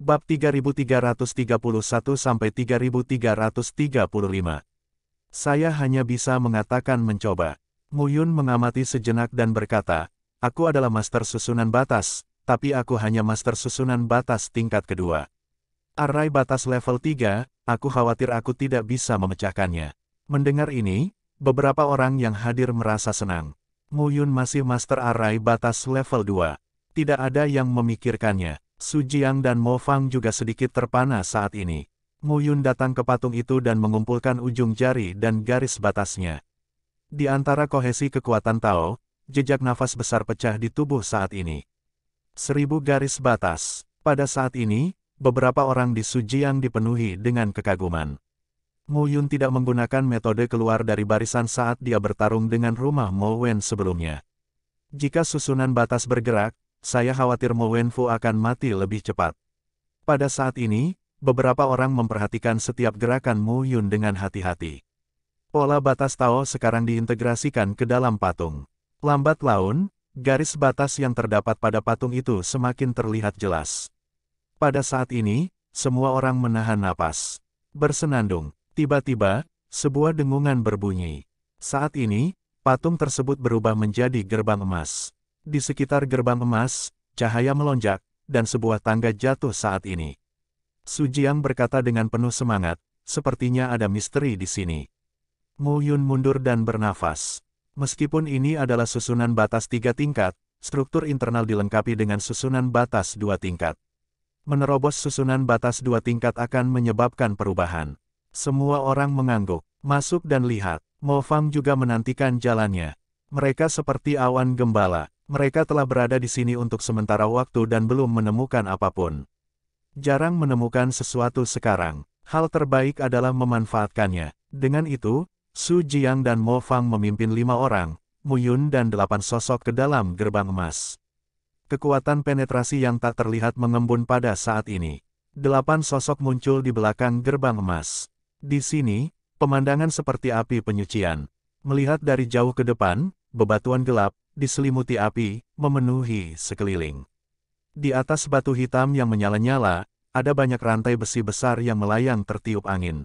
Bab 3331 sampai 3335. Saya hanya bisa mengatakan mencoba. Nguyun mengamati sejenak dan berkata, Aku adalah master susunan batas, tapi aku hanya master susunan batas tingkat kedua. Array batas level 3, aku khawatir aku tidak bisa memecahkannya. Mendengar ini, beberapa orang yang hadir merasa senang. Nguyun masih master array batas level 2. Tidak ada yang memikirkannya. Su Jiang dan Mo Fang juga sedikit terpana saat ini. Mu Yun datang ke patung itu dan mengumpulkan ujung jari dan garis batasnya. Di antara kohesi kekuatan Tao, jejak nafas besar pecah di tubuh saat ini. Seribu garis batas. Pada saat ini, beberapa orang di Sujiang dipenuhi dengan kekaguman. Mu Yun tidak menggunakan metode keluar dari barisan saat dia bertarung dengan rumah Mo Wen sebelumnya. Jika susunan batas bergerak, saya khawatir Mo Wenfu akan mati lebih cepat. Pada saat ini, beberapa orang memperhatikan setiap gerakan Mu Yun dengan hati-hati. Pola batas Tao sekarang diintegrasikan ke dalam patung. Lambat laun, garis batas yang terdapat pada patung itu semakin terlihat jelas. Pada saat ini, semua orang menahan napas. Bersenandung, tiba-tiba, sebuah dengungan berbunyi. Saat ini, patung tersebut berubah menjadi gerbang emas. Di sekitar gerbang emas, cahaya melonjak, dan sebuah tangga jatuh saat ini. Su Sujiang berkata dengan penuh semangat, sepertinya ada misteri di sini. Mu Yun mundur dan bernafas. Meskipun ini adalah susunan batas tiga tingkat, struktur internal dilengkapi dengan susunan batas dua tingkat. Menerobos susunan batas dua tingkat akan menyebabkan perubahan. Semua orang mengangguk, masuk dan lihat. Mo Fang juga menantikan jalannya. Mereka seperti awan gembala, mereka telah berada di sini untuk sementara waktu dan belum menemukan apapun. Jarang menemukan sesuatu sekarang. Hal terbaik adalah memanfaatkannya. Dengan itu, Su Jiang dan Mo Fang memimpin lima orang, Mu Yun dan delapan sosok ke dalam gerbang emas. Kekuatan penetrasi yang tak terlihat mengembun pada saat ini. Delapan sosok muncul di belakang gerbang emas. Di sini, pemandangan seperti api penyucian. Melihat dari jauh ke depan, bebatuan gelap, diselimuti api, memenuhi sekeliling. Di atas batu hitam yang menyala-nyala, ada banyak rantai besi besar yang melayang tertiup angin.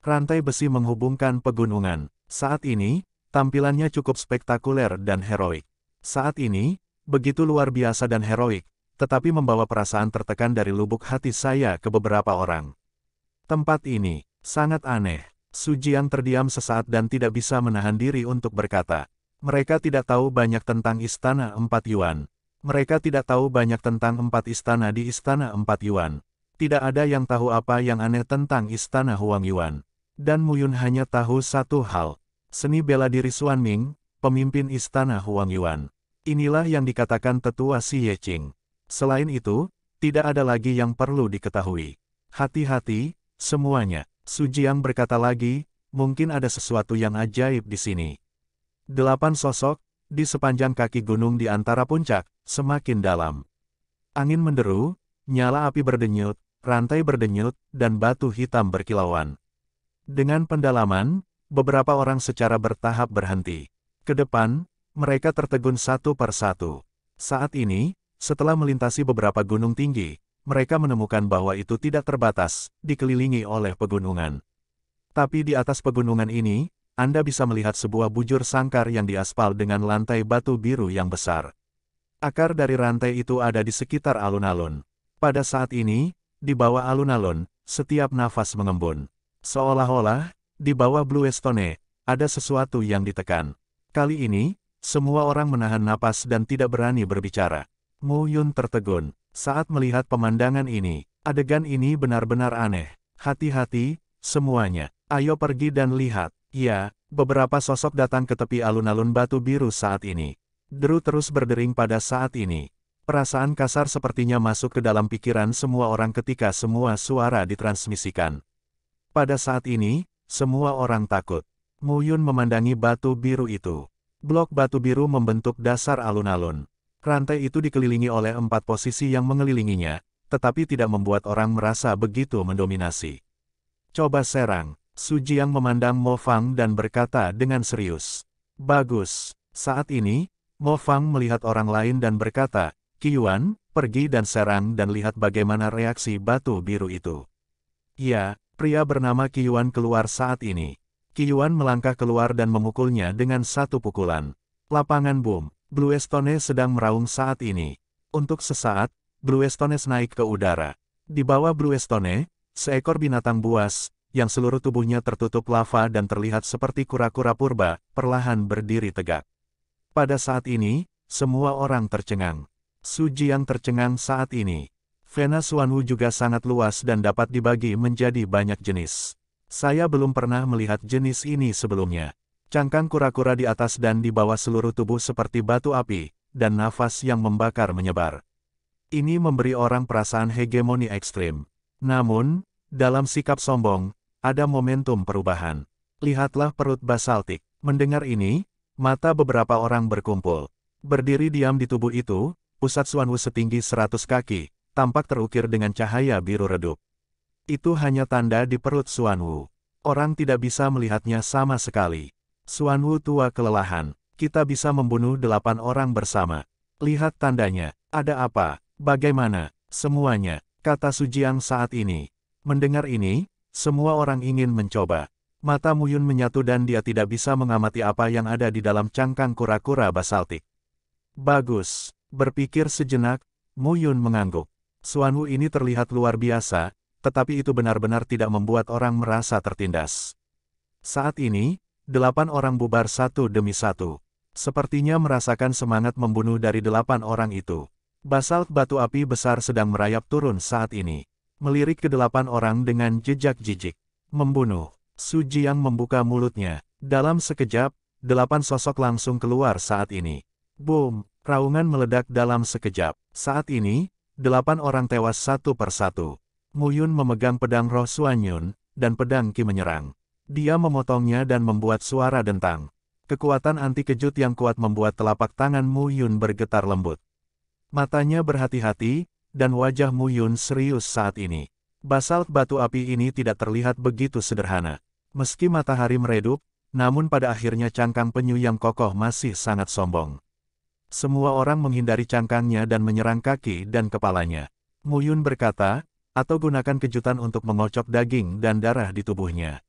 Rantai besi menghubungkan pegunungan. Saat ini, tampilannya cukup spektakuler dan heroik. Saat ini, begitu luar biasa dan heroik, tetapi membawa perasaan tertekan dari lubuk hati saya ke beberapa orang. Tempat ini, sangat aneh. Sujian terdiam sesaat dan tidak bisa menahan diri untuk berkata, mereka tidak tahu banyak tentang Istana Empat Yuan. Mereka tidak tahu banyak tentang empat istana di Istana Empat Yuan. Tidak ada yang tahu apa yang aneh tentang Istana Huang Yuan. Dan Muyun hanya tahu satu hal. Seni bela diri Suan Ming, pemimpin Istana Huang Yuan. Inilah yang dikatakan tetua Si Ye Qing. Selain itu, tidak ada lagi yang perlu diketahui. Hati-hati, semuanya. Su Jiang berkata lagi, mungkin ada sesuatu yang ajaib di sini. Delapan sosok, di sepanjang kaki gunung di antara puncak, semakin dalam. Angin menderu, nyala api berdenyut, rantai berdenyut, dan batu hitam berkilauan. Dengan pendalaman, beberapa orang secara bertahap berhenti. Kedepan, mereka tertegun satu per satu. Saat ini, setelah melintasi beberapa gunung tinggi, mereka menemukan bahwa itu tidak terbatas, dikelilingi oleh pegunungan. Tapi di atas pegunungan ini, anda bisa melihat sebuah bujur sangkar yang diaspal dengan lantai batu biru yang besar. Akar dari rantai itu ada di sekitar alun-alun. Pada saat ini, di bawah alun-alun, setiap nafas mengembun. Seolah-olah, di bawah Blue Estone, ada sesuatu yang ditekan. Kali ini, semua orang menahan napas dan tidak berani berbicara. Mu Yun tertegun. Saat melihat pemandangan ini, adegan ini benar-benar aneh. Hati-hati, semuanya. Ayo pergi dan lihat. Ya, beberapa sosok datang ke tepi alun-alun batu biru saat ini. Deru terus berdering pada saat ini. Perasaan kasar sepertinya masuk ke dalam pikiran semua orang ketika semua suara ditransmisikan. Pada saat ini, semua orang takut. Muyun memandangi batu biru itu. Blok batu biru membentuk dasar alun-alun. Rantai itu dikelilingi oleh empat posisi yang mengelilinginya, tetapi tidak membuat orang merasa begitu mendominasi. Coba serang, Su Jiang memandang Mo Fang dan berkata dengan serius. Bagus. Saat ini, Mo Fang melihat orang lain dan berkata, Kiyuan, pergi dan serang dan lihat bagaimana reaksi batu biru itu. Ya, pria bernama Kiyuan keluar saat ini. Kiyuan melangkah keluar dan memukulnya dengan satu pukulan. Lapangan boom, Blue Stone sedang meraung saat ini. Untuk sesaat, Blue Stone naik ke udara. Di bawah Blue Stone, seekor binatang buas, yang seluruh tubuhnya tertutup lava dan terlihat seperti kura-kura purba, perlahan berdiri tegak. Pada saat ini, semua orang tercengang. Suji yang tercengang saat ini. Vena Suanwu juga sangat luas dan dapat dibagi menjadi banyak jenis. Saya belum pernah melihat jenis ini sebelumnya. Cangkang kura-kura di atas dan di bawah seluruh tubuh seperti batu api, dan nafas yang membakar menyebar. Ini memberi orang perasaan hegemoni ekstrim. Namun, dalam sikap sombong, ada momentum perubahan. Lihatlah perut basaltik. Mendengar ini, mata beberapa orang berkumpul. Berdiri diam di tubuh itu, pusat Suanwu setinggi 100 kaki, tampak terukir dengan cahaya biru redup. Itu hanya tanda di perut Suanwu. Orang tidak bisa melihatnya sama sekali. Suanwu tua kelelahan. Kita bisa membunuh delapan orang bersama. Lihat tandanya. Ada apa? Bagaimana? Semuanya. Kata Sujiang saat ini. Mendengar ini, semua orang ingin mencoba. Mata Muyun menyatu dan dia tidak bisa mengamati apa yang ada di dalam cangkang kura-kura basaltik. Bagus. Berpikir sejenak, Muyun mengangguk. Suanwu ini terlihat luar biasa, tetapi itu benar-benar tidak membuat orang merasa tertindas. Saat ini, delapan orang bubar satu demi satu. Sepertinya merasakan semangat membunuh dari delapan orang itu. Basalt batu api besar sedang merayap turun saat ini melirik ke delapan orang dengan jejak jijik. Membunuh. Suji yang membuka mulutnya. Dalam sekejap, delapan sosok langsung keluar saat ini. Boom, raungan meledak dalam sekejap. Saat ini, delapan orang tewas satu persatu. Muyun memegang pedang roh Suanyun, dan pedang Ki menyerang. Dia memotongnya dan membuat suara dentang. Kekuatan anti kejut yang kuat membuat telapak tangan Muyun bergetar lembut. Matanya berhati-hati, dan wajah Yun serius saat ini. Basalt batu api ini tidak terlihat begitu sederhana. Meski matahari meredup, namun pada akhirnya cangkang penyu yang kokoh masih sangat sombong. Semua orang menghindari cangkangnya dan menyerang kaki dan kepalanya. Muyun berkata, atau gunakan kejutan untuk mengocok daging dan darah di tubuhnya.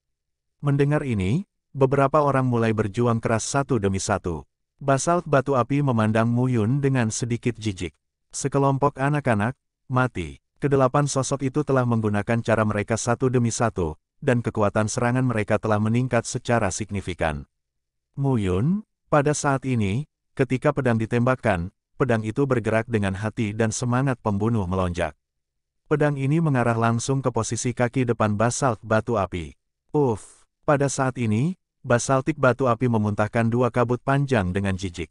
Mendengar ini, beberapa orang mulai berjuang keras satu demi satu. Basalt batu api memandang Muyun dengan sedikit jijik. Sekelompok anak-anak, mati. Kedelapan sosok itu telah menggunakan cara mereka satu demi satu, dan kekuatan serangan mereka telah meningkat secara signifikan. Muyun, pada saat ini, ketika pedang ditembakkan, pedang itu bergerak dengan hati dan semangat pembunuh melonjak. Pedang ini mengarah langsung ke posisi kaki depan basalt batu api. Uff, pada saat ini, basaltik batu api memuntahkan dua kabut panjang dengan jijik.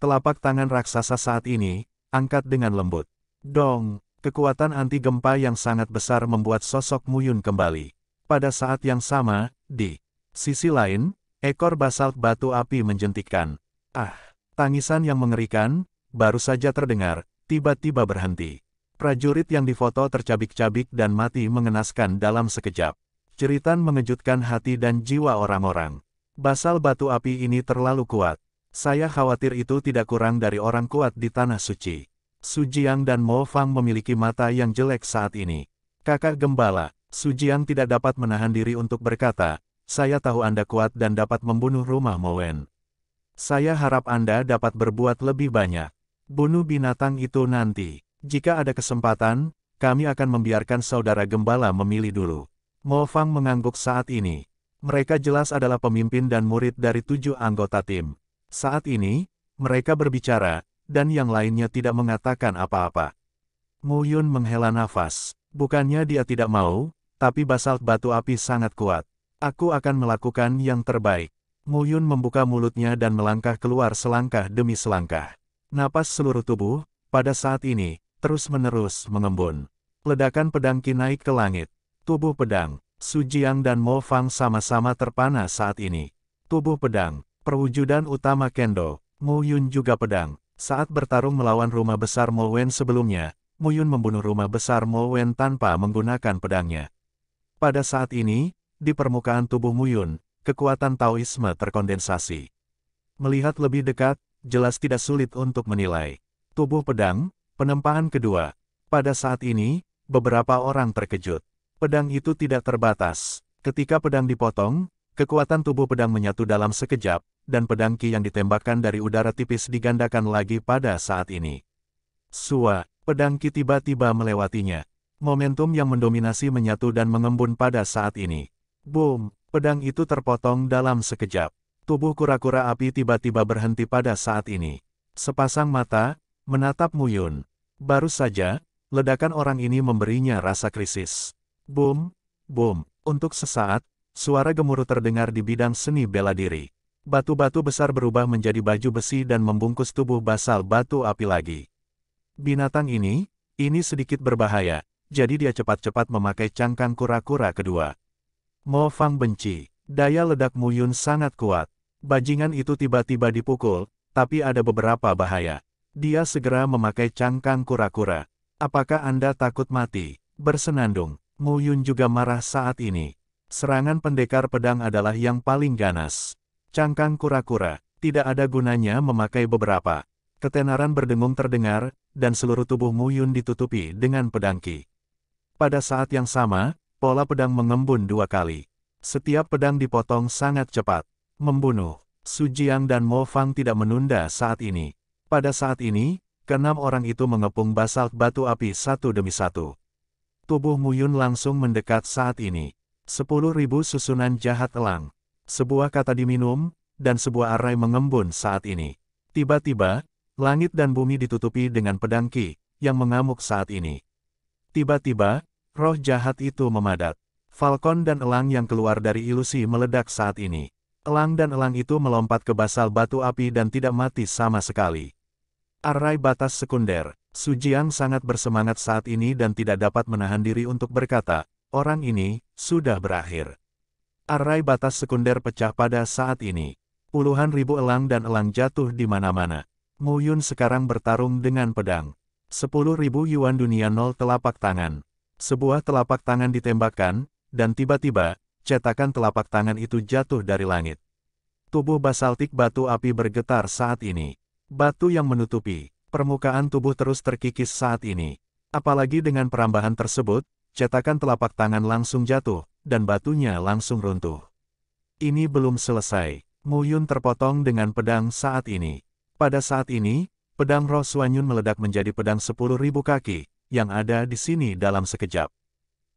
Telapak tangan raksasa saat ini, angkat dengan lembut. Dong, kekuatan anti gempa yang sangat besar membuat sosok Muyun kembali. Pada saat yang sama, di sisi lain, ekor basalt batu api menjentikkan. Ah, tangisan yang mengerikan, baru saja terdengar, tiba-tiba berhenti. Prajurit yang difoto tercabik-cabik dan mati mengenaskan dalam sekejap. Ceritan mengejutkan hati dan jiwa orang-orang. Basal batu api ini terlalu kuat. Saya khawatir itu tidak kurang dari orang kuat di Tanah Suci. Sujiang dan Mo Fang memiliki mata yang jelek saat ini. Kakak Gembala, Sujiang tidak dapat menahan diri untuk berkata, saya tahu Anda kuat dan dapat membunuh rumah Mo Wen. Saya harap Anda dapat berbuat lebih banyak. Bunuh binatang itu nanti. Jika ada kesempatan, kami akan membiarkan saudara Gembala memilih dulu. Mo Fang mengangguk saat ini. Mereka jelas adalah pemimpin dan murid dari tujuh anggota tim. Saat ini, mereka berbicara, dan yang lainnya tidak mengatakan apa-apa. Mu Yun menghela nafas. Bukannya dia tidak mau, tapi basalt batu api sangat kuat. Aku akan melakukan yang terbaik. Mu Yun membuka mulutnya dan melangkah keluar selangkah demi selangkah. Napas seluruh tubuh, pada saat ini, terus-menerus mengembun. Ledakan pedang Qi naik ke langit. Tubuh pedang, Su Jiang dan Mo Fang sama-sama terpana saat ini. Tubuh pedang, Perwujudan utama Kendo, Mu Yun juga pedang. Saat bertarung melawan rumah besar Mo Wen sebelumnya, Mu Yun membunuh rumah besar Mo Wen tanpa menggunakan pedangnya. Pada saat ini, di permukaan tubuh Mu Yun, kekuatan Taoisme terkondensasi. Melihat lebih dekat, jelas tidak sulit untuk menilai. Tubuh pedang, penempaan kedua. Pada saat ini, beberapa orang terkejut. Pedang itu tidak terbatas. Ketika pedang dipotong, Kekuatan tubuh pedang menyatu dalam sekejap, dan pedang Ki yang ditembakkan dari udara tipis digandakan lagi pada saat ini. Sua, pedang Ki tiba-tiba melewatinya. Momentum yang mendominasi menyatu dan mengembun pada saat ini. Boom, pedang itu terpotong dalam sekejap. Tubuh kura-kura api tiba-tiba berhenti pada saat ini. Sepasang mata, menatap Muyun. Baru saja, ledakan orang ini memberinya rasa krisis. Boom, boom, untuk sesaat, Suara gemuruh terdengar di bidang seni bela diri. Batu-batu besar berubah menjadi baju besi dan membungkus tubuh basal batu api lagi. Binatang ini, ini sedikit berbahaya, jadi dia cepat-cepat memakai cangkang kura-kura kedua. Mo Fang benci, daya ledak Muyun sangat kuat. Bajingan itu tiba-tiba dipukul, tapi ada beberapa bahaya. Dia segera memakai cangkang kura-kura. Apakah Anda takut mati? Bersenandung, Muyun juga marah saat ini. Serangan pendekar pedang adalah yang paling ganas. Cangkang kura-kura, tidak ada gunanya memakai beberapa. Ketenaran berdengung terdengar, dan seluruh tubuh Muyun ditutupi dengan pedangki. Pada saat yang sama, pola pedang mengembun dua kali. Setiap pedang dipotong sangat cepat. Membunuh, Su Jiang dan Mo Fang tidak menunda saat ini. Pada saat ini, keenam orang itu mengepung basalt batu api satu demi satu. Tubuh Muyun langsung mendekat saat ini. Sepuluh ribu susunan jahat elang. Sebuah kata diminum, dan sebuah arai mengembun saat ini. Tiba-tiba, langit dan bumi ditutupi dengan pedang Ki, yang mengamuk saat ini. Tiba-tiba, roh jahat itu memadat. Falcon dan elang yang keluar dari ilusi meledak saat ini. Elang dan elang itu melompat ke basal batu api dan tidak mati sama sekali. Arai batas sekunder, Sujiang sangat bersemangat saat ini dan tidak dapat menahan diri untuk berkata, Orang ini sudah berakhir. Arai batas sekunder pecah pada saat ini. Puluhan ribu elang dan elang jatuh di mana-mana. Yun sekarang bertarung dengan pedang. Sepuluh ribu yuan dunia nol telapak tangan. Sebuah telapak tangan ditembakkan, dan tiba-tiba, cetakan telapak tangan itu jatuh dari langit. Tubuh basaltik batu api bergetar saat ini. Batu yang menutupi permukaan tubuh terus terkikis saat ini. Apalagi dengan perambahan tersebut, cetakan telapak tangan langsung jatuh, dan batunya langsung runtuh. Ini belum selesai, Mu terpotong dengan pedang saat ini. Pada saat ini, pedang roh Suanyun meledak menjadi pedang sepuluh ribu kaki, yang ada di sini dalam sekejap.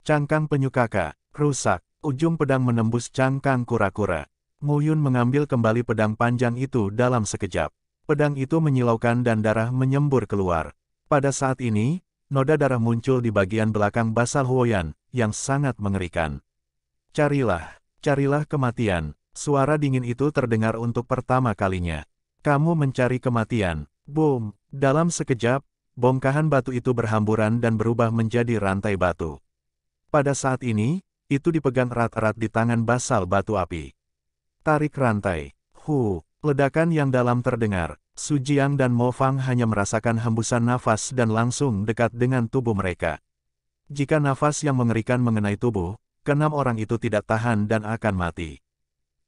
Cangkang penyukaka, rusak, ujung pedang menembus cangkang kura-kura. Mu mengambil kembali pedang panjang itu dalam sekejap. Pedang itu menyilaukan dan darah menyembur keluar. Pada saat ini, noda darah muncul di bagian belakang basal Huoyan, yang sangat mengerikan. Carilah, carilah kematian, suara dingin itu terdengar untuk pertama kalinya. Kamu mencari kematian, boom, dalam sekejap, bongkahan batu itu berhamburan dan berubah menjadi rantai batu. Pada saat ini, itu dipegang erat-erat di tangan basal batu api. Tarik rantai, hu, ledakan yang dalam terdengar, Su Jiang dan Mo Fang hanya merasakan hembusan nafas dan langsung dekat dengan tubuh mereka. Jika nafas yang mengerikan mengenai tubuh, keenam orang itu tidak tahan dan akan mati.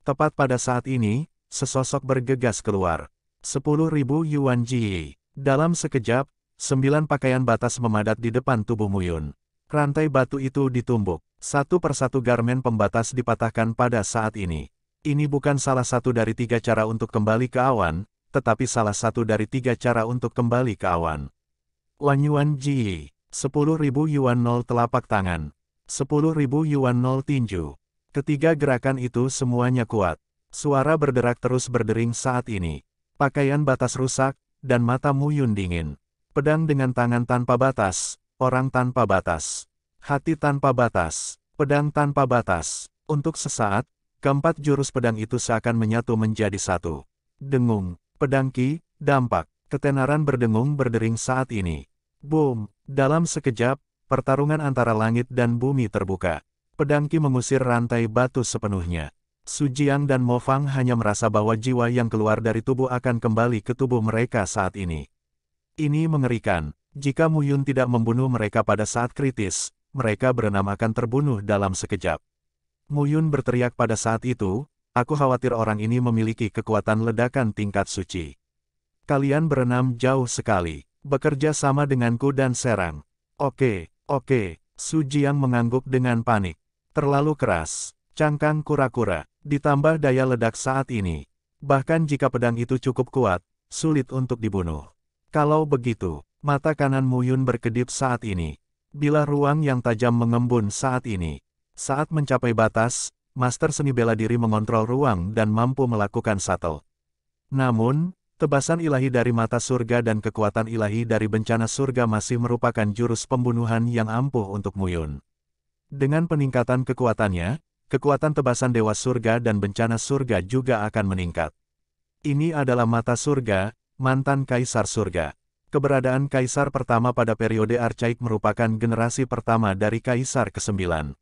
Tepat pada saat ini, sesosok bergegas keluar. Sepuluh ribu Yuan Ji. Dalam sekejap, sembilan pakaian batas memadat di depan tubuh Muyun. Rantai batu itu ditumbuk. Satu persatu garmen pembatas dipatahkan pada saat ini. Ini bukan salah satu dari tiga cara untuk kembali ke awan, tetapi salah satu dari tiga cara untuk kembali ke awan. Wan Yuan Ji, 10.000 Yuan 0 telapak tangan, 10.000 Yuan 0 tinju. Ketiga gerakan itu semuanya kuat. Suara berderak terus berdering saat ini. Pakaian batas rusak, dan mata Muyun dingin. Pedang dengan tangan tanpa batas, orang tanpa batas. Hati tanpa batas, pedang tanpa batas. Untuk sesaat, keempat jurus pedang itu seakan menyatu menjadi satu. Dengung, Pedangki, dampak, ketenaran berdengung berdering saat ini. Boom! Dalam sekejap, pertarungan antara langit dan bumi terbuka. Pedangki mengusir rantai batu sepenuhnya. Sujiang dan Mo Fang hanya merasa bahwa jiwa yang keluar dari tubuh akan kembali ke tubuh mereka saat ini. Ini mengerikan. Jika Muyun tidak membunuh mereka pada saat kritis, mereka berenam akan terbunuh dalam sekejap. Muyun berteriak pada saat itu, Aku khawatir orang ini memiliki kekuatan ledakan tingkat suci. Kalian berenam jauh sekali, bekerja sama denganku dan serang. Oke, oke, Sujiang mengangguk dengan panik. Terlalu keras, cangkang kura-kura, ditambah daya ledak saat ini. Bahkan jika pedang itu cukup kuat, sulit untuk dibunuh. Kalau begitu, mata kanan Muyun berkedip saat ini. Bila ruang yang tajam mengembun saat ini, saat mencapai batas, master seni bela diri mengontrol ruang dan mampu melakukan shuttle. Namun, tebasan ilahi dari mata surga dan kekuatan ilahi dari bencana surga masih merupakan jurus pembunuhan yang ampuh untuk Muyun. Dengan peningkatan kekuatannya, kekuatan tebasan dewa surga dan bencana surga juga akan meningkat. Ini adalah mata surga, mantan kaisar surga. Keberadaan kaisar pertama pada periode arcaik merupakan generasi pertama dari kaisar ke-9.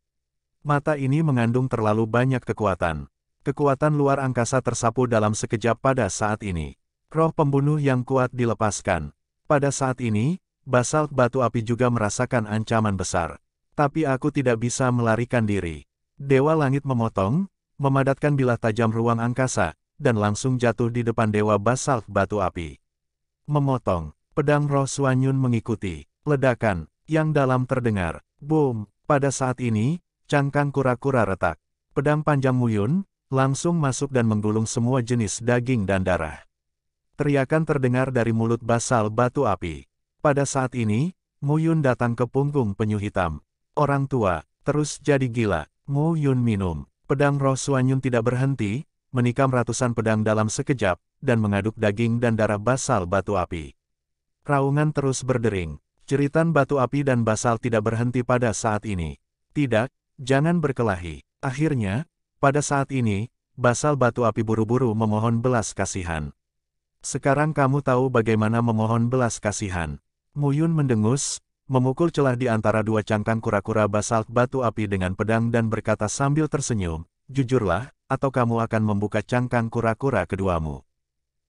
Mata ini mengandung terlalu banyak kekuatan. Kekuatan luar angkasa tersapu dalam sekejap pada saat ini. Roh pembunuh yang kuat dilepaskan. Pada saat ini, basalt batu api juga merasakan ancaman besar. Tapi aku tidak bisa melarikan diri. Dewa langit memotong, memadatkan bilah tajam ruang angkasa, dan langsung jatuh di depan dewa basalt batu api. Memotong, pedang roh Suanyun mengikuti, ledakan, yang dalam terdengar, boom, pada saat ini, cangkang kura-kura retak. Pedang panjang Muyun, langsung masuk dan menggulung semua jenis daging dan darah. Teriakan terdengar dari mulut basal batu api. Pada saat ini, Muyun datang ke punggung penyu hitam. Orang tua, terus jadi gila. Muyun minum. Pedang roh Suanyun tidak berhenti, menikam ratusan pedang dalam sekejap, dan mengaduk daging dan darah basal batu api. Raungan terus berdering. Ceritan batu api dan basal tidak berhenti pada saat ini. Tidak, Jangan berkelahi. Akhirnya, pada saat ini, Basal Batu Api buru-buru memohon belas kasihan. Sekarang kamu tahu bagaimana memohon belas kasihan. Muyun mendengus, memukul celah di antara dua cangkang kura-kura basalt batu api dengan pedang dan berkata sambil tersenyum, Jujurlah, atau kamu akan membuka cangkang kura-kura keduamu.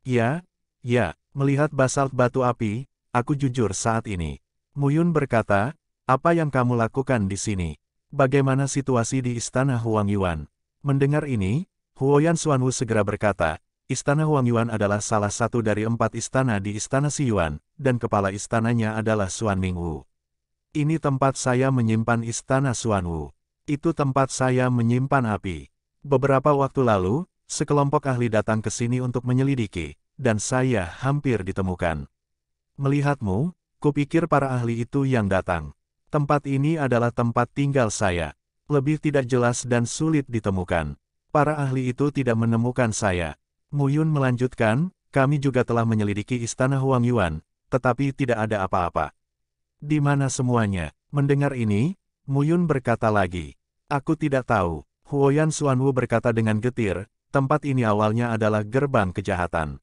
Ya, ya, melihat basalt batu api, aku jujur saat ini. Muyun berkata, apa yang kamu lakukan di sini? Bagaimana situasi di Istana Huang Yuan? Mendengar ini, Huoyan Suanwu segera berkata, Istana Huang Yuan adalah salah satu dari empat istana di Istana Si Yuan, dan kepala istananya adalah Suan Mingwu. Ini tempat saya menyimpan Istana Suanwu. Itu tempat saya menyimpan api. Beberapa waktu lalu, sekelompok ahli datang ke sini untuk menyelidiki, dan saya hampir ditemukan. Melihatmu, kupikir para ahli itu yang datang. Tempat ini adalah tempat tinggal saya. Lebih tidak jelas dan sulit ditemukan. Para ahli itu tidak menemukan saya. Muyun melanjutkan, kami juga telah menyelidiki istana Huang Yuan, tetapi tidak ada apa-apa. Di mana semuanya? Mendengar ini, Muyun berkata lagi. Aku tidak tahu. Huoyan Suanwu berkata dengan getir, tempat ini awalnya adalah gerbang kejahatan.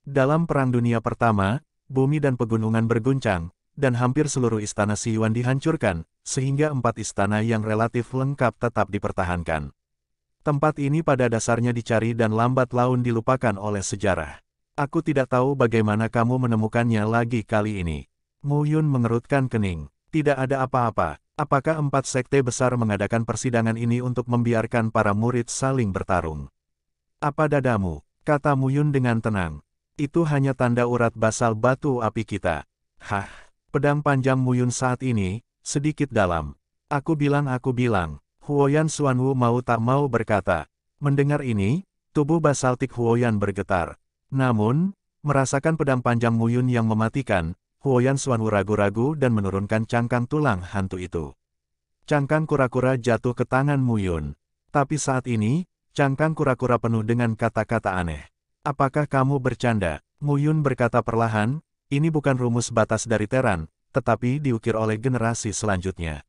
Dalam Perang Dunia Pertama, bumi dan pegunungan berguncang, dan hampir seluruh istana Siyuan dihancurkan, sehingga empat istana yang relatif lengkap tetap dipertahankan. Tempat ini pada dasarnya dicari dan lambat laun dilupakan oleh sejarah. Aku tidak tahu bagaimana kamu menemukannya lagi kali ini. Mu Yun mengerutkan kening. Tidak ada apa-apa. Apakah empat sekte besar mengadakan persidangan ini untuk membiarkan para murid saling bertarung? Apa dadamu? Kata Mu Yun dengan tenang. Itu hanya tanda urat basal batu api kita. Hah? Pedang panjang Muyun saat ini, sedikit dalam. Aku bilang aku bilang, Huoyan Suanwu mau tak mau berkata. Mendengar ini, tubuh basaltik Huoyan bergetar. Namun, merasakan pedang panjang Muyun yang mematikan, Huoyan Suanwu ragu-ragu dan menurunkan cangkang tulang hantu itu. Cangkang kura-kura jatuh ke tangan Muyun. Tapi saat ini, cangkang kura-kura penuh dengan kata-kata aneh. Apakah kamu bercanda? Muyun berkata perlahan, ini bukan rumus batas dari Teran, tetapi diukir oleh generasi selanjutnya.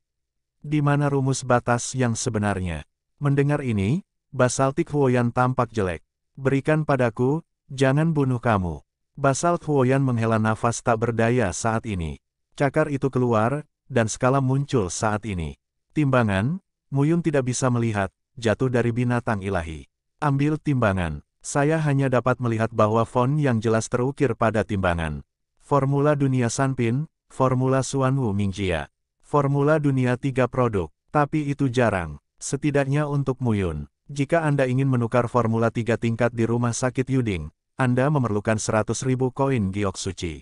Di mana rumus batas yang sebenarnya? Mendengar ini, Basaltik Huoyan tampak jelek. Berikan padaku, jangan bunuh kamu. Basalt Huoyan menghela nafas tak berdaya saat ini. Cakar itu keluar, dan skala muncul saat ini. Timbangan, Muyun tidak bisa melihat, jatuh dari binatang ilahi. Ambil timbangan. Saya hanya dapat melihat bahwa font yang jelas terukir pada timbangan. Formula Dunia Sanpin, Formula Suan Suanwu Mingjia. Formula Dunia tiga produk, tapi itu jarang, setidaknya untuk Muyun. Jika Anda ingin menukar Formula tiga tingkat di rumah sakit Yuding, Anda memerlukan 100.000 koin giok suci.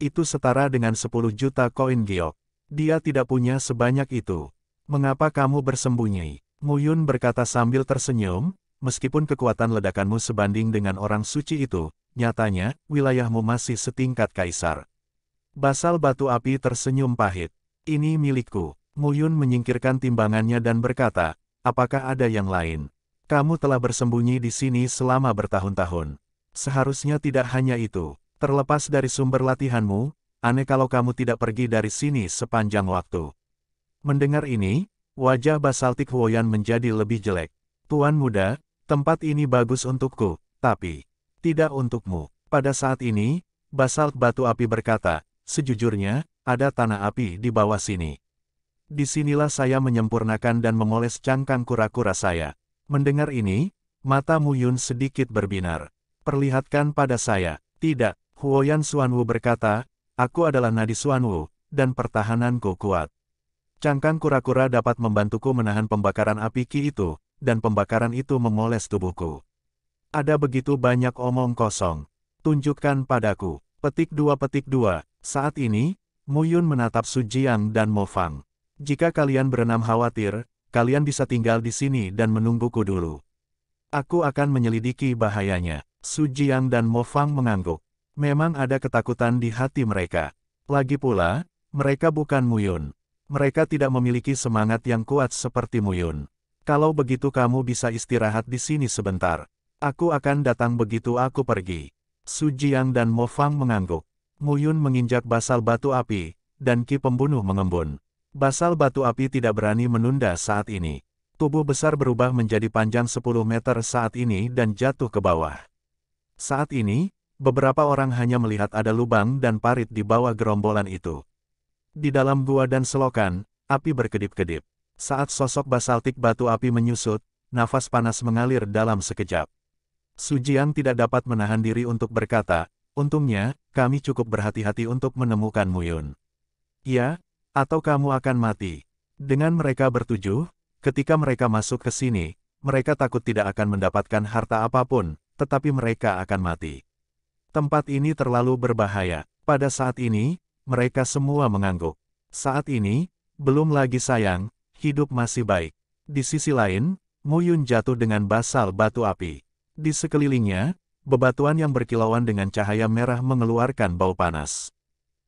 Itu setara dengan 10 juta koin giok. Dia tidak punya sebanyak itu. Mengapa kamu bersembunyi? Muyun berkata sambil tersenyum, meskipun kekuatan ledakanmu sebanding dengan orang suci itu, nyatanya, wilayahmu masih setingkat kaisar. Basal batu api tersenyum pahit. Ini milikku. Muyun menyingkirkan timbangannya dan berkata, apakah ada yang lain? Kamu telah bersembunyi di sini selama bertahun-tahun. Seharusnya tidak hanya itu. Terlepas dari sumber latihanmu, aneh kalau kamu tidak pergi dari sini sepanjang waktu. Mendengar ini, wajah Basaltik Huoyan menjadi lebih jelek. Tuan muda, tempat ini bagus untukku, tapi tidak untukmu. Pada saat ini, basalt batu api berkata, sejujurnya, ada tanah api di bawah sini. Disinilah saya menyempurnakan dan memoles cangkang kura-kura saya. Mendengar ini, mata Muyun sedikit berbinar. Perlihatkan pada saya. Tidak, Huoyan Suanwu berkata, aku adalah nadi Suanwu, dan pertahananku kuat. Cangkang kura-kura dapat membantuku menahan pembakaran api ki itu, dan pembakaran itu memoles tubuhku. Ada begitu banyak omong kosong. Tunjukkan padaku. Petik dua petik dua. Saat ini, Muyun menatap Sujiang dan Mo Fang. Jika kalian berenam khawatir, kalian bisa tinggal di sini dan menungguku dulu. Aku akan menyelidiki bahayanya. Sujiang dan Mo Fang mengangguk. Memang ada ketakutan di hati mereka. Lagi pula, mereka bukan Muyun. Mereka tidak memiliki semangat yang kuat seperti Muyun. Kalau begitu kamu bisa istirahat di sini sebentar. Aku akan datang begitu aku pergi. Su Jiang dan Mo Fang mengangguk. Mu Yun menginjak basal batu api, dan Ki Pembunuh mengembun. Basal batu api tidak berani menunda saat ini. Tubuh besar berubah menjadi panjang 10 meter saat ini dan jatuh ke bawah. Saat ini, beberapa orang hanya melihat ada lubang dan parit di bawah gerombolan itu. Di dalam gua dan selokan, api berkedip-kedip. Saat sosok basaltik batu api menyusut, nafas panas mengalir dalam sekejap. Sujian tidak dapat menahan diri untuk berkata, untungnya, kami cukup berhati-hati untuk menemukan Yun. Ya, atau kamu akan mati. Dengan mereka bertujuh, ketika mereka masuk ke sini, mereka takut tidak akan mendapatkan harta apapun, tetapi mereka akan mati. Tempat ini terlalu berbahaya. Pada saat ini, mereka semua mengangguk. Saat ini, belum lagi sayang, hidup masih baik. Di sisi lain, Muyun jatuh dengan basal batu api. Di sekelilingnya, bebatuan yang berkilauan dengan cahaya merah mengeluarkan bau panas.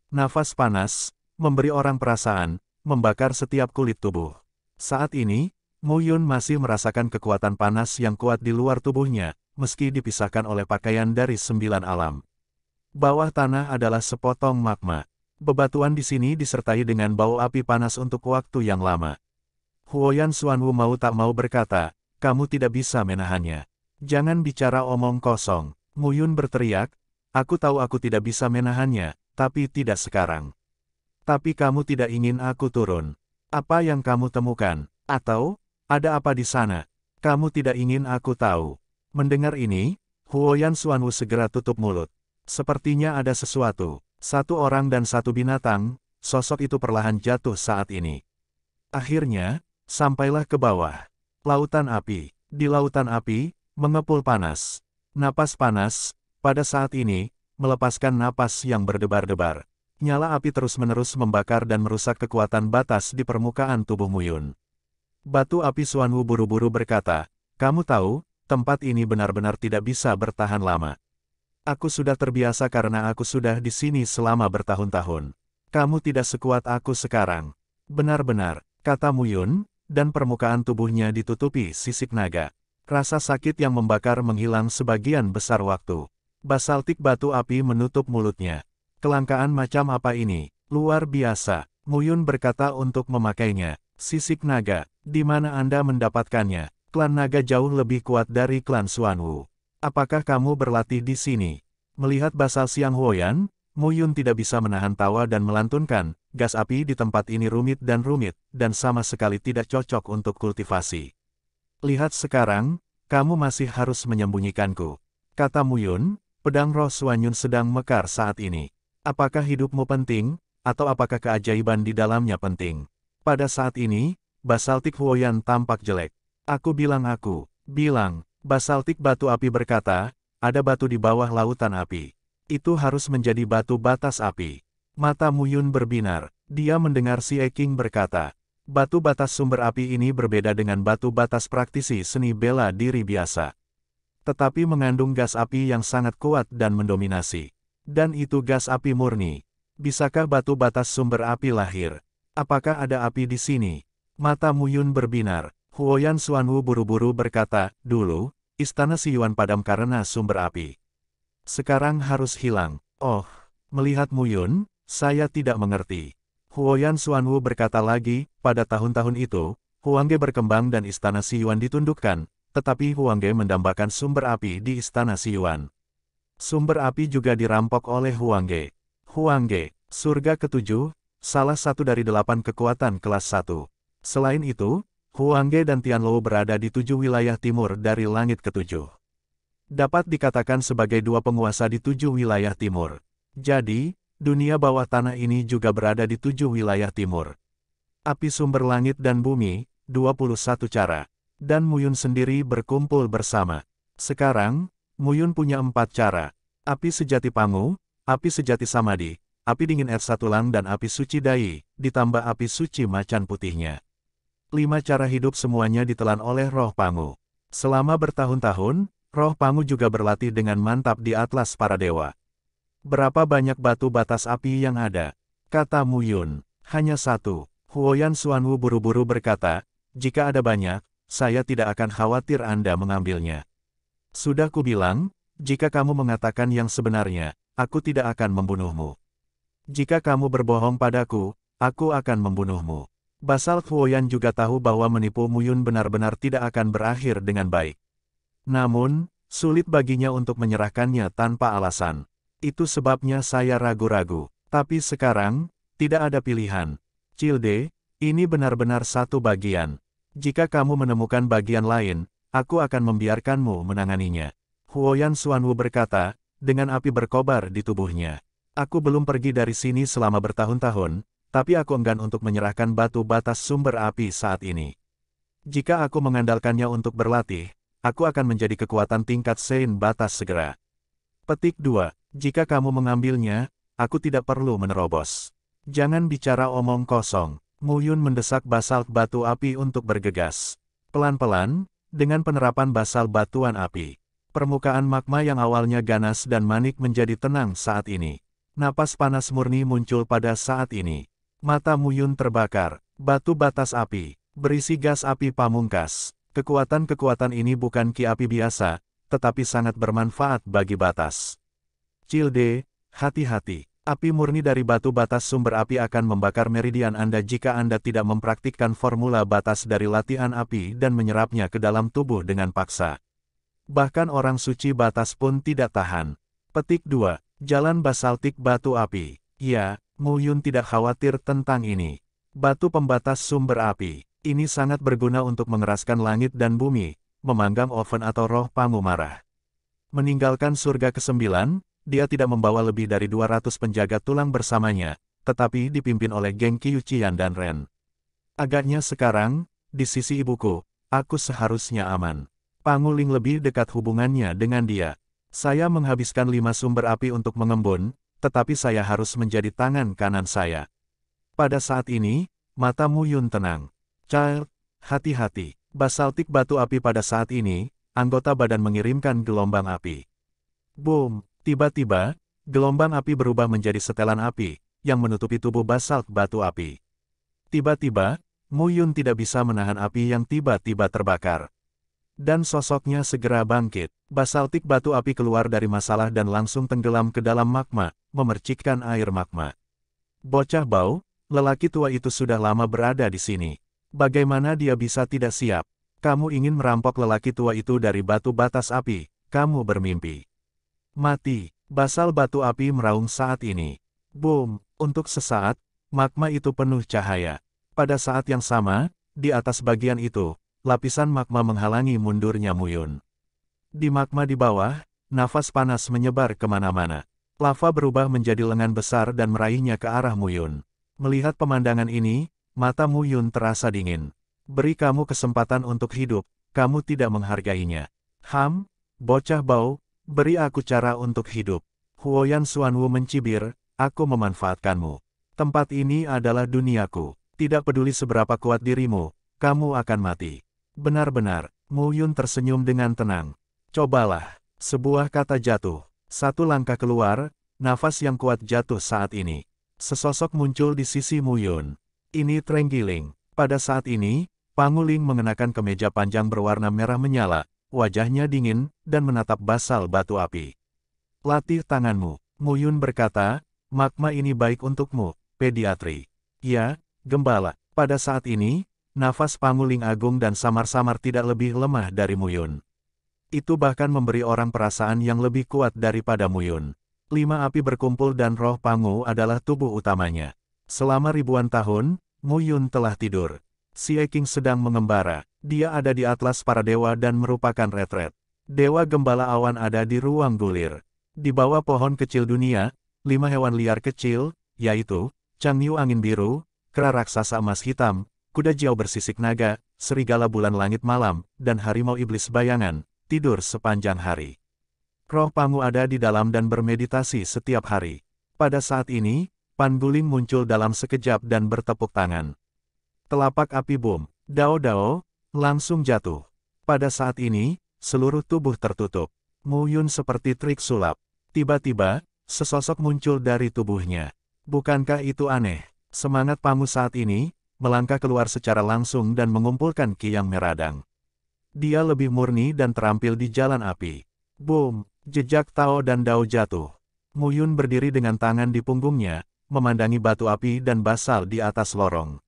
Nafas panas, memberi orang perasaan, membakar setiap kulit tubuh. Saat ini, Mu Yun masih merasakan kekuatan panas yang kuat di luar tubuhnya, meski dipisahkan oleh pakaian dari sembilan alam. Bawah tanah adalah sepotong magma. Bebatuan di sini disertai dengan bau api panas untuk waktu yang lama. Huoyan Xuanwu mau tak mau berkata, kamu tidak bisa menahannya. Jangan bicara omong kosong. Muyun berteriak, aku tahu aku tidak bisa menahannya, tapi tidak sekarang. Tapi kamu tidak ingin aku turun. Apa yang kamu temukan? Atau, ada apa di sana? Kamu tidak ingin aku tahu. Mendengar ini, Huoyan Suanwu segera tutup mulut. Sepertinya ada sesuatu. Satu orang dan satu binatang, sosok itu perlahan jatuh saat ini. Akhirnya, sampailah ke bawah. Lautan api. Di lautan api, Mengepul panas. Napas panas, pada saat ini, melepaskan napas yang berdebar-debar. Nyala api terus-menerus membakar dan merusak kekuatan batas di permukaan tubuh Muyun. Batu api Suanwu buru-buru berkata, kamu tahu, tempat ini benar-benar tidak bisa bertahan lama. Aku sudah terbiasa karena aku sudah di sini selama bertahun-tahun. Kamu tidak sekuat aku sekarang. Benar-benar, kata Muyun, dan permukaan tubuhnya ditutupi sisik naga. Rasa sakit yang membakar menghilang sebagian besar waktu. Basaltik batu api menutup mulutnya. Kelangkaan macam apa ini? Luar biasa. Muyun berkata untuk memakainya. Sisik naga, di mana Anda mendapatkannya? Klan naga jauh lebih kuat dari klan Suanwu. Apakah kamu berlatih di sini? Melihat basal siang Huoyan, Muyun tidak bisa menahan tawa dan melantunkan, gas api di tempat ini rumit dan rumit, dan sama sekali tidak cocok untuk kultivasi. Lihat sekarang, kamu masih harus menyembunyikanku. Kata Muyun, pedang roh Suanyun sedang mekar saat ini. Apakah hidupmu penting, atau apakah keajaiban di dalamnya penting? Pada saat ini, Basaltik Huoyan tampak jelek. Aku bilang aku, bilang, Basaltik batu api berkata, ada batu di bawah lautan api. Itu harus menjadi batu batas api. Mata Muyun berbinar, dia mendengar si Eking berkata, Batu batas sumber api ini berbeda dengan batu batas praktisi seni bela diri biasa. Tetapi mengandung gas api yang sangat kuat dan mendominasi. Dan itu gas api murni. Bisakah batu batas sumber api lahir? Apakah ada api di sini? Mata Muyun berbinar. Huoyan Suanwu buru-buru berkata, dulu, istana Siyuan padam karena sumber api. Sekarang harus hilang. Oh, melihat Muyun, saya tidak mengerti. Huoyan Xuanwu berkata lagi, pada tahun-tahun itu, Huangge berkembang dan istana Siyuan ditundukkan, tetapi Huangge mendambakan sumber api di istana Siyuan. Sumber api juga dirampok oleh Huangge. Huangge, surga ketujuh, salah satu dari delapan kekuatan kelas satu. Selain itu, Huangge dan Tianlou berada di tujuh wilayah timur dari langit ketujuh. Dapat dikatakan sebagai dua penguasa di tujuh wilayah timur. Jadi, Dunia bawah tanah ini juga berada di tujuh wilayah timur. Api sumber langit dan bumi, 21 cara. Dan Muyun sendiri berkumpul bersama. Sekarang, Muyun punya empat cara. Api sejati Pangu, api sejati Samadi, api dingin R1 Lang dan api suci Dai, ditambah api suci macan putihnya. Lima cara hidup semuanya ditelan oleh roh Pangu. Selama bertahun-tahun, roh Pangu juga berlatih dengan mantap di Atlas Para Dewa. Berapa banyak batu batas api yang ada? Kata Mu Yun. Hanya satu. Huoyan Xuanwu buru-buru berkata, jika ada banyak, saya tidak akan khawatir Anda mengambilnya. Sudah kubilang, jika kamu mengatakan yang sebenarnya, aku tidak akan membunuhmu. Jika kamu berbohong padaku, aku akan membunuhmu. Basal Huoyan juga tahu bahwa menipu Muyun benar-benar tidak akan berakhir dengan baik. Namun, sulit baginya untuk menyerahkannya tanpa alasan. Itu sebabnya saya ragu-ragu. Tapi sekarang, tidak ada pilihan. Cilde, ini benar-benar satu bagian. Jika kamu menemukan bagian lain, aku akan membiarkanmu menanganinya. Huoyan Suanwu berkata, dengan api berkobar di tubuhnya. Aku belum pergi dari sini selama bertahun-tahun, tapi aku enggan untuk menyerahkan batu batas sumber api saat ini. Jika aku mengandalkannya untuk berlatih, aku akan menjadi kekuatan tingkat Sein batas segera. Petik 2. Jika kamu mengambilnya, aku tidak perlu menerobos. Jangan bicara omong kosong. Muyun mendesak basalt batu api untuk bergegas. Pelan-pelan, dengan penerapan basal batuan api, permukaan magma yang awalnya ganas dan manik menjadi tenang saat ini. Napas panas murni muncul pada saat ini. Mata Muyun terbakar, batu batas api, berisi gas api pamungkas. Kekuatan-kekuatan ini bukan ki api biasa, tetapi sangat bermanfaat bagi batas. Cilde, hati-hati. Api murni dari batu batas sumber api akan membakar meridian Anda jika Anda tidak mempraktikkan formula batas dari latihan api dan menyerapnya ke dalam tubuh dengan paksa. Bahkan orang suci batas pun tidak tahan. Petik 2. Jalan basaltik batu api. Ya, Muyun tidak khawatir tentang ini. Batu pembatas sumber api. Ini sangat berguna untuk mengeraskan langit dan bumi, Memanggang oven atau roh marah. Meninggalkan surga ke-9, dia tidak membawa lebih dari 200 penjaga tulang bersamanya, tetapi dipimpin oleh geng Kyuchian dan Ren. Agaknya sekarang, di sisi ibuku, aku seharusnya aman. Panguling lebih dekat hubungannya dengan dia. Saya menghabiskan lima sumber api untuk mengembun, tetapi saya harus menjadi tangan kanan saya. Pada saat ini, matamu Yun tenang. Child, hati-hati. Basaltik batu api pada saat ini, anggota badan mengirimkan gelombang api. Boom! Tiba-tiba, gelombang api berubah menjadi setelan api, yang menutupi tubuh basalt batu api. Tiba-tiba, Muyun tidak bisa menahan api yang tiba-tiba terbakar. Dan sosoknya segera bangkit. Basaltik batu api keluar dari masalah dan langsung tenggelam ke dalam magma, memercikkan air magma. Bocah bau, lelaki tua itu sudah lama berada di sini. Bagaimana dia bisa tidak siap? Kamu ingin merampok lelaki tua itu dari batu batas api, kamu bermimpi. Mati, basal batu api meraung saat ini. Boom, untuk sesaat, magma itu penuh cahaya. Pada saat yang sama, di atas bagian itu, lapisan magma menghalangi mundurnya Muyun. Di magma di bawah, nafas panas menyebar kemana-mana. Lava berubah menjadi lengan besar dan meraihnya ke arah Muyun. Melihat pemandangan ini, Matamu Yun terasa dingin. Beri kamu kesempatan untuk hidup, kamu tidak menghargainya. Ham, bocah bau, beri aku cara untuk hidup. Huoyan Suanwu mencibir, aku memanfaatkanmu. Tempat ini adalah duniaku. Tidak peduli seberapa kuat dirimu, kamu akan mati. Benar-benar, Mu Yun tersenyum dengan tenang. Cobalah, sebuah kata jatuh. Satu langkah keluar, nafas yang kuat jatuh saat ini. Sesosok muncul di sisi Mu Yun. Ini Trenggiling. Pada saat ini, Panguling mengenakan kemeja panjang berwarna merah menyala, wajahnya dingin, dan menatap basal batu api. Latih tanganmu, Yun berkata, magma ini baik untukmu, pediatri. Ya, gembala, pada saat ini, nafas Panguling Agung dan samar-samar tidak lebih lemah dari Muyun. Itu bahkan memberi orang perasaan yang lebih kuat daripada Muyun. Lima api berkumpul dan roh Pangu adalah tubuh utamanya. Selama ribuan tahun, Yun telah tidur. Si Eking sedang mengembara, dia ada di atlas para dewa dan merupakan retret. Dewa Gembala Awan ada di ruang gulir. Di bawah pohon kecil dunia, lima hewan liar kecil, yaitu, Changyu Angin Biru, Kera Raksasa Emas Hitam, Kuda Jiao Bersisik Naga, Serigala Bulan Langit Malam, dan Harimau Iblis Bayangan, tidur sepanjang hari. Roh Pangu ada di dalam dan bermeditasi setiap hari. Pada saat ini, Pandulim muncul dalam sekejap dan bertepuk tangan. Telapak api bom, dao-dao, langsung jatuh. Pada saat ini, seluruh tubuh tertutup. Mu Yun seperti trik sulap. Tiba-tiba, sesosok muncul dari tubuhnya. Bukankah itu aneh? Semangat Pamu saat ini, melangkah keluar secara langsung dan mengumpulkan ki yang meradang. Dia lebih murni dan terampil di jalan api. Boom, jejak Tao dan Dao jatuh. Mu Yun berdiri dengan tangan di punggungnya, memandangi batu api dan basal di atas lorong.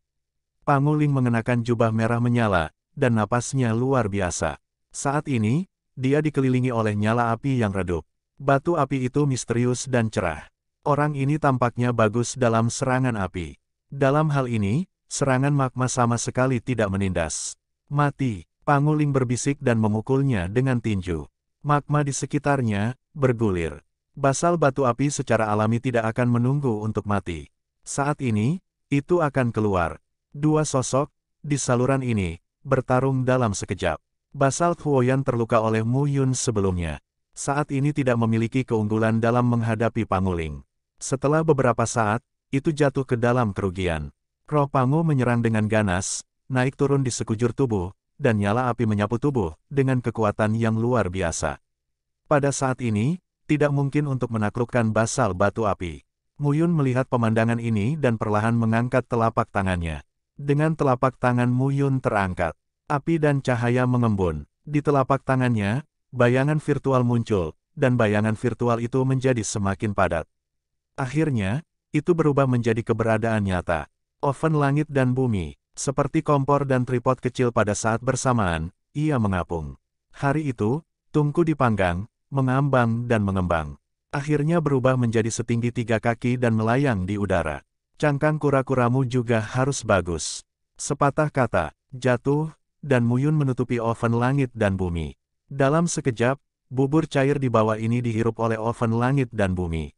Panguling mengenakan jubah merah menyala, dan napasnya luar biasa. Saat ini, dia dikelilingi oleh nyala api yang redup. Batu api itu misterius dan cerah. Orang ini tampaknya bagus dalam serangan api. Dalam hal ini, serangan magma sama sekali tidak menindas. Mati, Panguling berbisik dan memukulnya dengan tinju. Magma di sekitarnya, bergulir. Basal batu api secara alami tidak akan menunggu untuk mati. Saat ini, itu akan keluar. Dua sosok, di saluran ini, bertarung dalam sekejap. Basal Huoyan terluka oleh Mu Yun sebelumnya. Saat ini tidak memiliki keunggulan dalam menghadapi Panguling. Setelah beberapa saat, itu jatuh ke dalam kerugian. Roh Pangu menyerang dengan ganas, naik turun di sekujur tubuh, dan nyala api menyapu tubuh, dengan kekuatan yang luar biasa. Pada saat ini, tidak mungkin untuk menaklukkan basal batu api. Muyun melihat pemandangan ini dan perlahan mengangkat telapak tangannya. Dengan telapak tangan Muyun terangkat. Api dan cahaya mengembun. Di telapak tangannya, bayangan virtual muncul, dan bayangan virtual itu menjadi semakin padat. Akhirnya, itu berubah menjadi keberadaan nyata. Oven langit dan bumi, seperti kompor dan tripod kecil pada saat bersamaan, ia mengapung. Hari itu, tungku dipanggang, mengambang dan mengembang. Akhirnya berubah menjadi setinggi tiga kaki dan melayang di udara. Cangkang kura-kuramu juga harus bagus. Sepatah kata, jatuh, dan Muyun menutupi oven langit dan bumi. Dalam sekejap, bubur cair di bawah ini dihirup oleh oven langit dan bumi.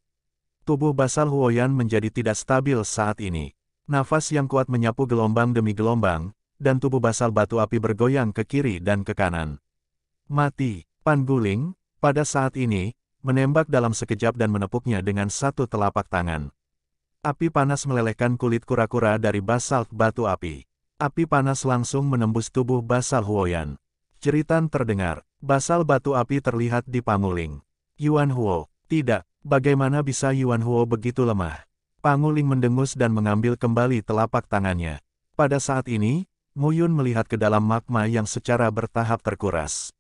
Tubuh basal Huoyan menjadi tidak stabil saat ini. Nafas yang kuat menyapu gelombang demi gelombang, dan tubuh basal batu api bergoyang ke kiri dan ke kanan. Mati, Pan Guling, pada saat ini, menembak dalam sekejap dan menepuknya dengan satu telapak tangan. Api panas melelehkan kulit kura-kura dari basalt batu api. Api panas langsung menembus tubuh Basal Huoyan. Ceritan terdengar, Basal batu api terlihat di Panguling. Yuan Huo, tidak, bagaimana bisa Yuan Huo begitu lemah? Panguling mendengus dan mengambil kembali telapak tangannya. Pada saat ini, Muyun melihat ke dalam magma yang secara bertahap terkuras.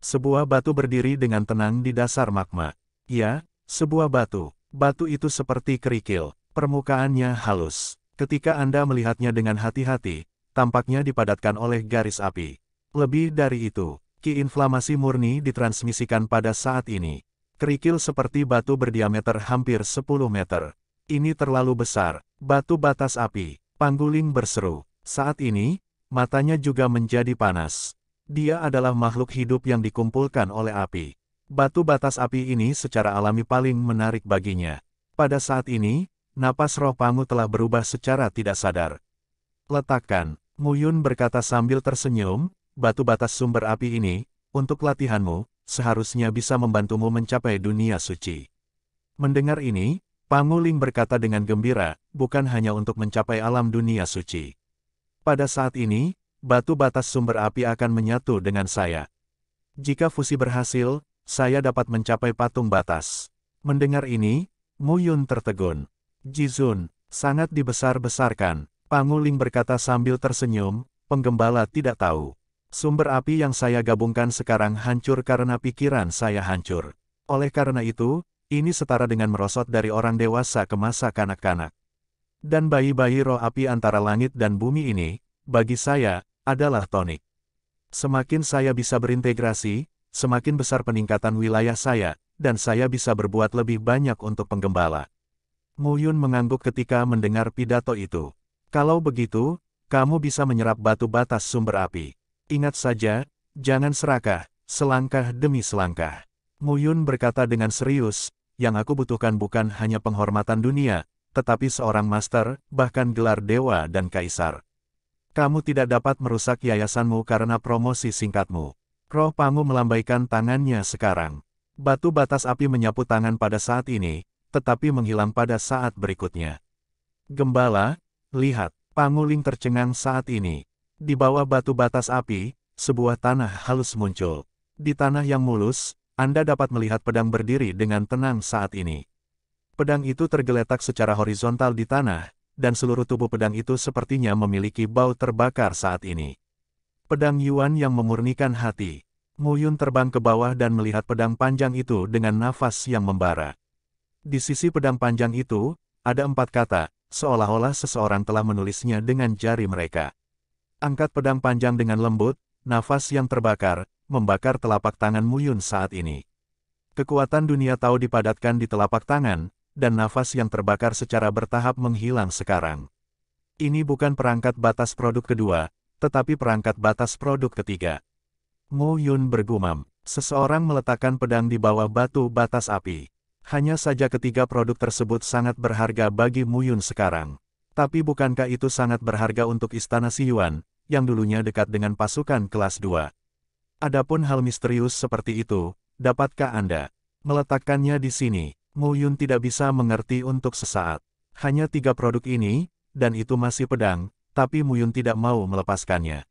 Sebuah batu berdiri dengan tenang di dasar magma. Ya, sebuah batu. Batu itu seperti kerikil, permukaannya halus. Ketika Anda melihatnya dengan hati-hati, tampaknya dipadatkan oleh garis api. Lebih dari itu, ki inflamasi murni ditransmisikan pada saat ini. Kerikil seperti batu berdiameter hampir 10 meter. Ini terlalu besar, batu batas api. Pangguling berseru. Saat ini, matanya juga menjadi panas. Dia adalah makhluk hidup yang dikumpulkan oleh api. Batu batas api ini secara alami paling menarik baginya. Pada saat ini, napas roh Pangu telah berubah secara tidak sadar. Letakkan, Muyun berkata sambil tersenyum, batu batas sumber api ini, untuk latihanmu, seharusnya bisa membantumu mencapai dunia suci. Mendengar ini, Panguling berkata dengan gembira, bukan hanya untuk mencapai alam dunia suci. Pada saat ini, batu batas sumber api akan menyatu dengan saya. Jika fusi berhasil, saya dapat mencapai patung batas. Mendengar ini, Mu Yun tertegun. Jizun, sangat dibesar-besarkan. Panguling berkata sambil tersenyum, penggembala tidak tahu. Sumber api yang saya gabungkan sekarang hancur karena pikiran saya hancur. Oleh karena itu, ini setara dengan merosot dari orang dewasa ke masa kanak-kanak. Dan bayi-bayi roh api antara langit dan bumi ini, bagi saya, adalah tonik. Semakin saya bisa berintegrasi, semakin besar peningkatan wilayah saya, dan saya bisa berbuat lebih banyak untuk penggembala. Muyun mengangguk ketika mendengar pidato itu. Kalau begitu, kamu bisa menyerap batu batas sumber api. Ingat saja, jangan serakah, selangkah demi selangkah. Muyun berkata dengan serius, yang aku butuhkan bukan hanya penghormatan dunia, tetapi seorang master, bahkan gelar dewa dan kaisar. Kamu tidak dapat merusak yayasanmu karena promosi singkatmu. Roh Pangu melambaikan tangannya sekarang. Batu batas api menyapu tangan pada saat ini, tetapi menghilang pada saat berikutnya. Gembala, lihat, Panguling tercengang saat ini. Di bawah batu batas api, sebuah tanah halus muncul. Di tanah yang mulus, Anda dapat melihat pedang berdiri dengan tenang saat ini. Pedang itu tergeletak secara horizontal di tanah, dan seluruh tubuh pedang itu sepertinya memiliki bau terbakar saat ini. Pedang Yuan yang memurnikan hati. Yun terbang ke bawah dan melihat pedang panjang itu dengan nafas yang membara. Di sisi pedang panjang itu, ada empat kata, seolah-olah seseorang telah menulisnya dengan jari mereka. Angkat pedang panjang dengan lembut, nafas yang terbakar, membakar telapak tangan Muyun saat ini. Kekuatan dunia tahu dipadatkan di telapak tangan, dan nafas yang terbakar secara bertahap menghilang sekarang. Ini bukan perangkat batas produk kedua, tetapi perangkat batas produk ketiga. Mo Yun bergumam, seseorang meletakkan pedang di bawah batu batas api. Hanya saja ketiga produk tersebut sangat berharga bagi Mu Yun sekarang. Tapi bukankah itu sangat berharga untuk Istana Siyuan, yang dulunya dekat dengan pasukan kelas 2? Adapun hal misterius seperti itu, dapatkah Anda meletakkannya di sini? Mu Yun tidak bisa mengerti untuk sesaat. Hanya tiga produk ini, dan itu masih pedang, tapi Mu Yun tidak mau melepaskannya.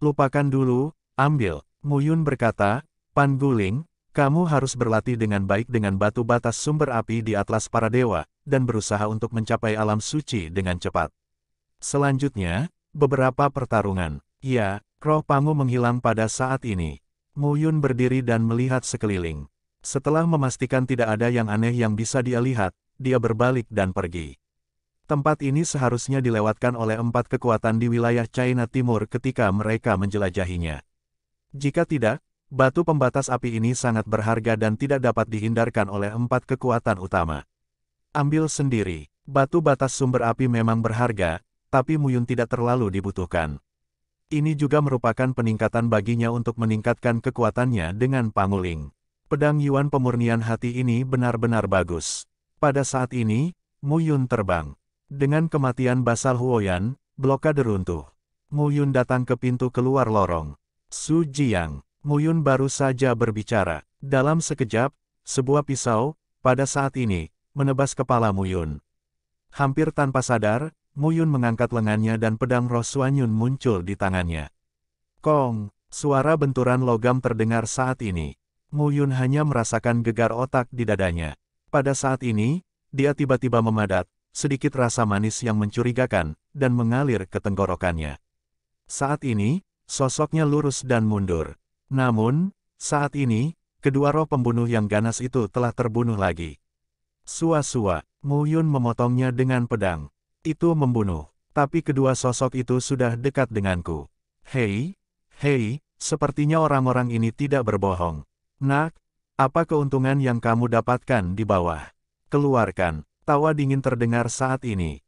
Lupakan dulu, ambil, Mu Yun berkata, Pan Guling, kamu harus berlatih dengan baik dengan batu batas sumber api di Atlas Para Dewa, dan berusaha untuk mencapai alam suci dengan cepat. Selanjutnya, beberapa pertarungan. Ya, roh Pangu menghilang pada saat ini. Mu Yun berdiri dan melihat sekeliling. Setelah memastikan tidak ada yang aneh yang bisa dia lihat, dia berbalik dan pergi. Tempat ini seharusnya dilewatkan oleh empat kekuatan di wilayah China Timur ketika mereka menjelajahinya. Jika tidak, batu pembatas api ini sangat berharga dan tidak dapat dihindarkan oleh empat kekuatan utama. Ambil sendiri, batu batas sumber api memang berharga, tapi Muyun tidak terlalu dibutuhkan. Ini juga merupakan peningkatan baginya untuk meningkatkan kekuatannya dengan panguling. Pedang Yuan pemurnian hati ini benar-benar bagus. Pada saat ini, Mu Yun terbang. Dengan kematian Basal Huoyan, blokade runtuh. Mu Yun datang ke pintu keluar lorong. Su Jiang, Mu Yun baru saja berbicara. Dalam sekejap, sebuah pisau, pada saat ini, menebas kepala Mu Yun. Hampir tanpa sadar, Mu Yun mengangkat lengannya dan pedang roh Suan Yun muncul di tangannya. Kong, suara benturan logam terdengar saat ini. Muyun hanya merasakan gegar otak di dadanya. Pada saat ini, dia tiba-tiba memadat, sedikit rasa manis yang mencurigakan, dan mengalir ke tenggorokannya. Saat ini, sosoknya lurus dan mundur. Namun, saat ini, kedua roh pembunuh yang ganas itu telah terbunuh lagi. Sua-sua, Muyun memotongnya dengan pedang. Itu membunuh. Tapi kedua sosok itu sudah dekat denganku. Hei, hei, sepertinya orang-orang ini tidak berbohong. Nak, apa keuntungan yang kamu dapatkan di bawah? Keluarkan, tawa dingin terdengar saat ini.